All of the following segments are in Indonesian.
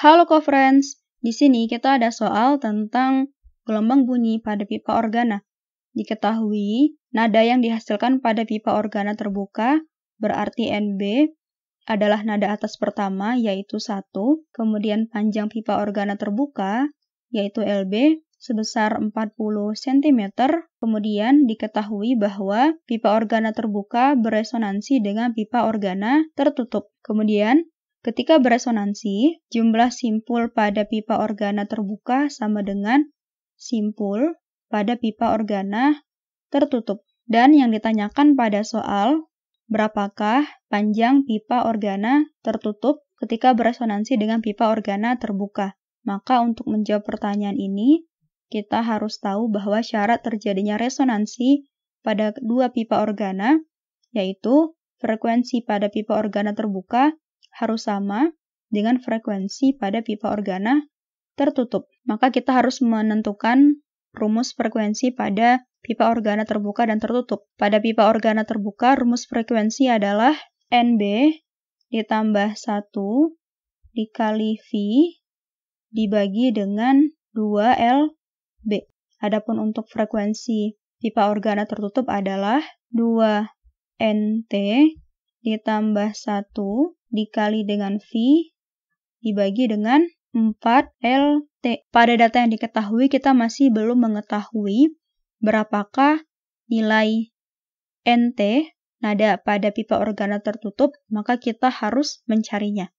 Halo co-friends, di sini kita ada soal tentang gelombang bunyi pada pipa organa. Diketahui, nada yang dihasilkan pada pipa organa terbuka berarti NB adalah nada atas pertama yaitu 1, kemudian panjang pipa organa terbuka yaitu LB sebesar 40 cm. Kemudian diketahui bahwa pipa organa terbuka beresonansi dengan pipa organa tertutup. Kemudian Ketika beresonansi, jumlah simpul pada pipa organa terbuka sama dengan simpul pada pipa organa tertutup. Dan yang ditanyakan pada soal, berapakah panjang pipa organa tertutup ketika beresonansi dengan pipa organa terbuka? Maka untuk menjawab pertanyaan ini, kita harus tahu bahwa syarat terjadinya resonansi pada dua pipa organa, yaitu frekuensi pada pipa organa terbuka harus sama dengan frekuensi pada pipa organa tertutup. Maka kita harus menentukan rumus frekuensi pada pipa organa terbuka dan tertutup. Pada pipa organa terbuka, rumus frekuensi adalah NB ditambah 1 dikali V dibagi dengan 2LB. Adapun untuk frekuensi pipa organa tertutup adalah 2NT ditambah 1 dikali dengan V dibagi dengan 4LT. Pada data yang diketahui, kita masih belum mengetahui berapakah nilai NT nada pada pipa organa tertutup, maka kita harus mencarinya.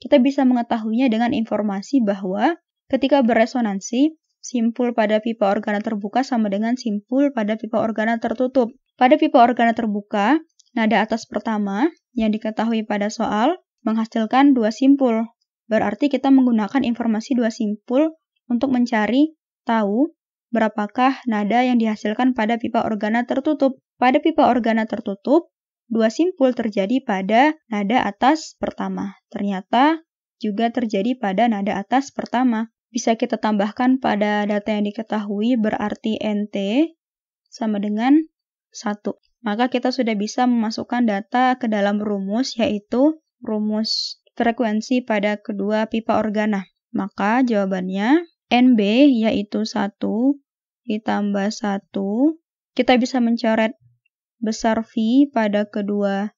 Kita bisa mengetahuinya dengan informasi bahwa ketika beresonansi, simpul pada pipa organa terbuka sama dengan simpul pada pipa organa tertutup. Pada pipa organa terbuka, Nada atas pertama yang diketahui pada soal menghasilkan dua simpul. Berarti kita menggunakan informasi dua simpul untuk mencari tahu berapakah nada yang dihasilkan pada pipa organa tertutup. Pada pipa organa tertutup, dua simpul terjadi pada nada atas pertama. Ternyata juga terjadi pada nada atas pertama bisa kita tambahkan pada data yang diketahui berarti NT sama dengan 1 maka kita sudah bisa memasukkan data ke dalam rumus, yaitu rumus frekuensi pada kedua pipa organa. Maka jawabannya NB yaitu 1 ditambah 1. Kita bisa mencoret besar V pada kedua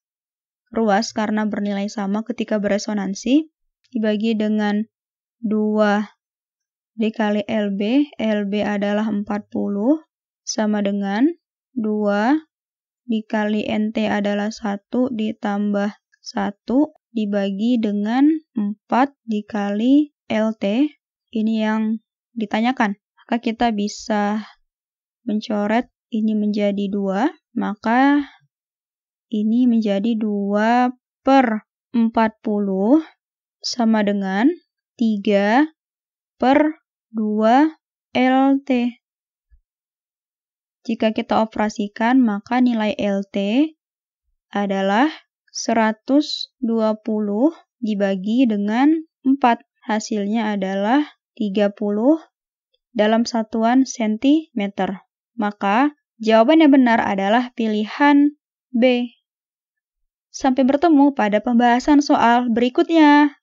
ruas karena bernilai sama ketika beresonansi dibagi dengan 2 dikali LB, LB adalah 40 sama dengan 2 dikali NT adalah 1 ditambah 1 dibagi dengan 4 dikali LT. Ini yang ditanyakan. Maka kita bisa mencoret ini menjadi 2. Maka ini menjadi 2 per 40 sama dengan 3 per 2 LT. Jika kita operasikan, maka nilai LT adalah 120 dibagi dengan 4. Hasilnya adalah 30 dalam satuan sentimeter. Maka jawaban yang benar adalah pilihan B. Sampai bertemu pada pembahasan soal berikutnya.